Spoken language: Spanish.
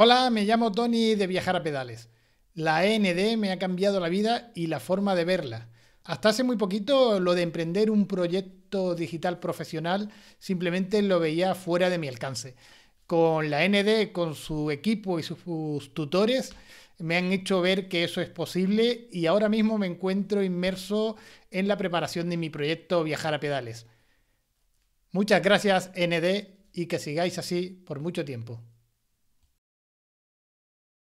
Hola, me llamo Tony de Viajar a Pedales. La e ND me ha cambiado la vida y la forma de verla. Hasta hace muy poquito lo de emprender un proyecto digital profesional simplemente lo veía fuera de mi alcance. Con la e ND, con su equipo y sus tutores, me han hecho ver que eso es posible y ahora mismo me encuentro inmerso en la preparación de mi proyecto Viajar a Pedales. Muchas gracias e ND y que sigáis así por mucho tiempo.